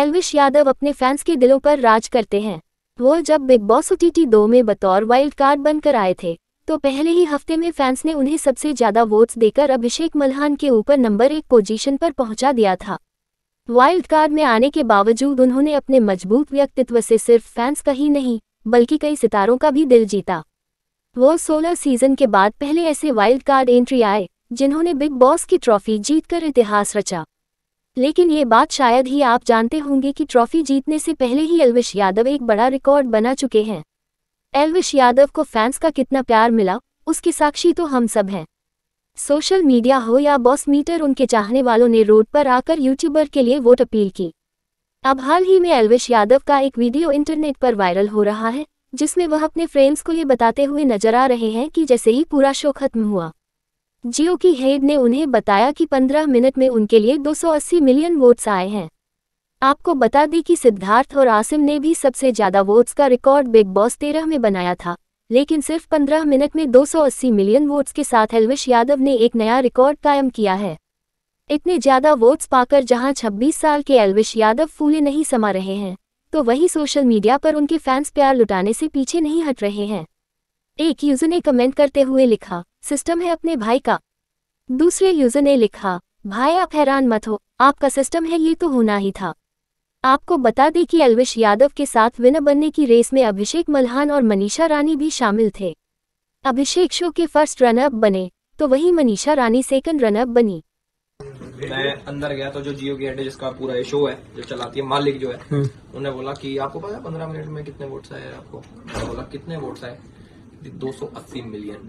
एलविश यादव अपने फैंस के दिलों पर राज करते हैं वो जब बिग बॉस टी दो में बतौर वाइल्ड कार्ड बनकर आए थे तो पहले ही हफ्ते में फैंस ने उन्हें सबसे ज्यादा वोट्स देकर अभिषेक मल्हान के ऊपर नंबर एक पोजीशन पर पहुंचा दिया था वाइल्ड कार्ड में आने के बावजूद उन्होंने अपने मजबूत व्यक्तित्व से सिर्फ फैंस का ही नहीं बल्कि कई सितारों का भी दिल जीता वो सोलह सीजन के बाद पहले ऐसे वाइल्ड कार्ड एंट्री आए जिन्होंने बिग बॉस की ट्रॉफी जीतकर इतिहास रचा लेकिन ये बात शायद ही आप जानते होंगे कि ट्रॉफी जीतने से पहले ही एलविश यादव एक बड़ा रिकॉर्ड बना चुके हैं एल्विश यादव को फैंस का कितना प्यार मिला उसके साक्षी तो हम सब हैं सोशल मीडिया हो या बॉस मीटर उनके चाहने वालों ने रोड पर आकर यूट्यूबर के लिए वोट अपील की अब हाल ही में एल्विश यादव का एक वीडियो इंटरनेट पर वायरल हो रहा है जिसमें वह अपने फ्रेंड्स को ये बताते हुए नजर आ रहे हैं कि जैसे ही पूरा शो खत्म हुआ जियो की हेड ने उन्हें बताया कि 15 मिनट में उनके लिए 280 मिलियन वोट्स आए हैं आपको बता दें कि सिद्धार्थ और आसिम ने भी सबसे ज़्यादा वोट्स का रिकॉर्ड बिग बॉस तेरह में बनाया था लेकिन सिर्फ 15 मिनट में 280 मिलियन वोट्स के साथ एलविश यादव ने एक नया रिकॉर्ड कायम किया है इतने ज़्यादा वोट्स पाकर जहां छब्बीस साल के एलविश यादव फूले नहीं समा रहे हैं तो वही सोशल मीडिया पर उनके फैंस प्यार लुटाने से पीछे नहीं हट रहे हैं एक यूजर ने कमेंट करते हुए लिखा सिस्टम है अपने भाई का दूसरे यूजर ने लिखा भाई आप हैरान मत हो आपका सिस्टम है ये तो होना ही था आपको बता दें कि अलविश यादव के साथ विनर बनने की रेस में अभिषेक मल्हान और मनीषा रानी भी शामिल थे अभिषेक शो के फर्स्ट रनअप बने तो वही मनीषा रानी सेकंड रनअप बनी मैं अंदर गया तो जो जियो की हेड है जिसका पूरा ये शो है जो चलाती है मालिक जो है हम्म। उन्होंने बोला कि आपको पता है पंद्रह मिनट में कितने वोट्स आए आपको बोला कितने वोट्स आए दो सौ अस्सी मिलियन